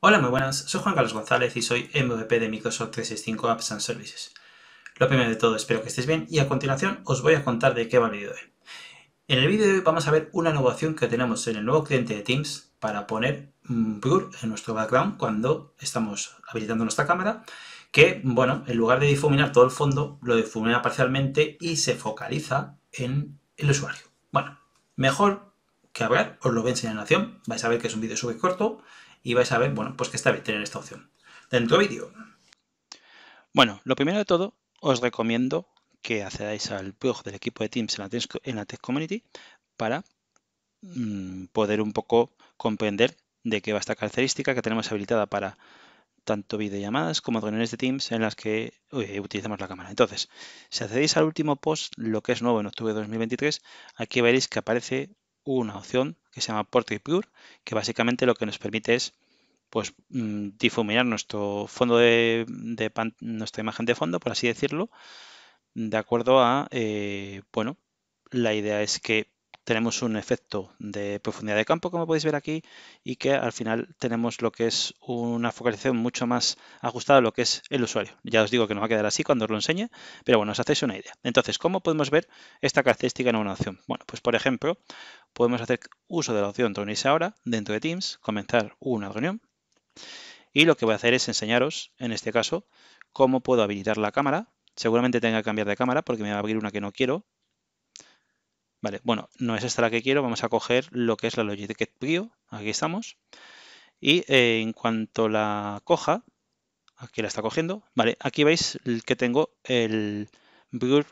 Hola, muy buenas. Soy Juan Carlos González y soy MVP de Microsoft 365 Apps and Services. Lo primero de todo, espero que estéis bien y a continuación os voy a contar de qué va el vídeo de hoy. En el vídeo de hoy vamos a ver una innovación que tenemos en el nuevo cliente de Teams para poner mm, blur en nuestro background cuando estamos habilitando nuestra cámara, que, bueno, en lugar de difuminar todo el fondo, lo difumina parcialmente y se focaliza en el usuario. Bueno, mejor que hablar, os lo voy a enseñar en acción, vais a ver que es un vídeo súper corto y vais a ver, bueno, pues que está bien tener esta opción. Dentro vídeo. Bueno, lo primero de todo, os recomiendo que accedáis al blog del equipo de Teams en la Tech Community para mm, poder un poco comprender de qué va esta característica que tenemos habilitada para tanto videollamadas como reuniones de Teams en las que utilizamos la cámara. Entonces, si accedéis al último post, lo que es nuevo en octubre de 2023, aquí veréis que aparece una opción que se llama Portrait Pure, que básicamente lo que nos permite es pues mm, difuminar nuestro fondo de, nuestra imagen de fondo, por así decirlo, de acuerdo a, eh, bueno, la idea es que tenemos un efecto de profundidad de campo, como podéis ver aquí, y que al final tenemos lo que es una focalización mucho más ajustada a lo que es el usuario. Ya os digo que no va a quedar así cuando os lo enseñe, pero bueno, os hacéis una idea. Entonces, ¿cómo podemos ver esta característica en una opción? Bueno, pues por ejemplo, podemos hacer uso de la opción reunirse ahora dentro de Teams, comenzar una reunión, y lo que voy a hacer es enseñaros, en este caso, cómo puedo habilitar la cámara. Seguramente tenga que cambiar de cámara porque me va a abrir una que no quiero, Vale, bueno, no es esta la que quiero, vamos a coger lo que es la Logitech Prio, aquí estamos, y eh, en cuanto la coja, aquí la está cogiendo, vale, aquí veis que tengo el Blur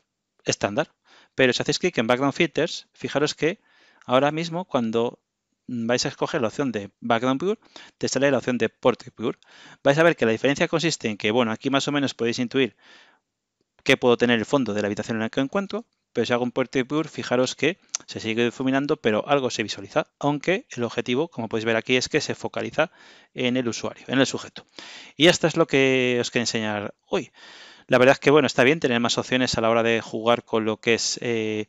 estándar, pero si hacéis clic en Background Filters, fijaros que ahora mismo cuando vais a escoger la opción de Background Blur, te sale la opción de Portrait Blur. Vais a ver que la diferencia consiste en que, bueno, aquí más o menos podéis intuir que puedo tener el fondo de la habitación en la que encuentro, pero si hago un puerto y fijaros que se sigue difuminando, pero algo se visualiza, aunque el objetivo, como podéis ver aquí, es que se focaliza en el usuario, en el sujeto. Y esto es lo que os quiero enseñar hoy. La verdad es que, bueno, está bien tener más opciones a la hora de jugar con lo que es... Eh,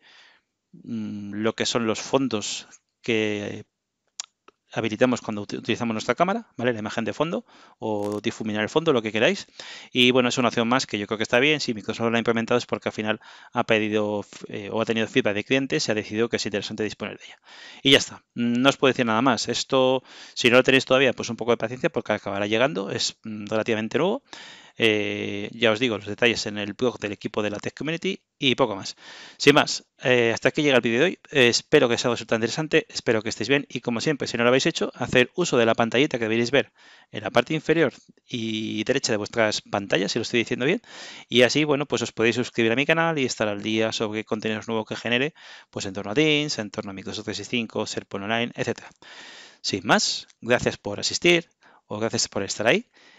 mm, lo que son los fondos que habilitamos cuando utilizamos nuestra cámara, ¿vale? La imagen de fondo o difuminar el fondo, lo que queráis. Y bueno, es una opción más que yo creo que está bien. Si Microsoft la ha implementado es porque al final ha pedido eh, o ha tenido feedback de clientes y ha decidido que es interesante disponer de ella. Y ya está. Mm, no os puedo decir nada más. Esto, si no lo tenéis todavía, pues un poco de paciencia porque acabará llegando. Es mm, relativamente nuevo. Eh, ya os digo los detalles en el blog del equipo de la Tech Community y poco más. Sin más, eh, hasta aquí llega el vídeo de hoy. Eh, espero que os haya tan interesante, espero que estéis bien y como siempre, si no lo habéis hecho, hacer uso de la pantallita que deberéis ver en la parte inferior y derecha de vuestras pantallas, si lo estoy diciendo bien. Y así, bueno, pues os podéis suscribir a mi canal y estar al día sobre contenidos nuevos que genere, pues en torno a Teams, en torno a Microsoft 365, SharePoint Online, etc. Sin más, gracias por asistir o gracias por estar ahí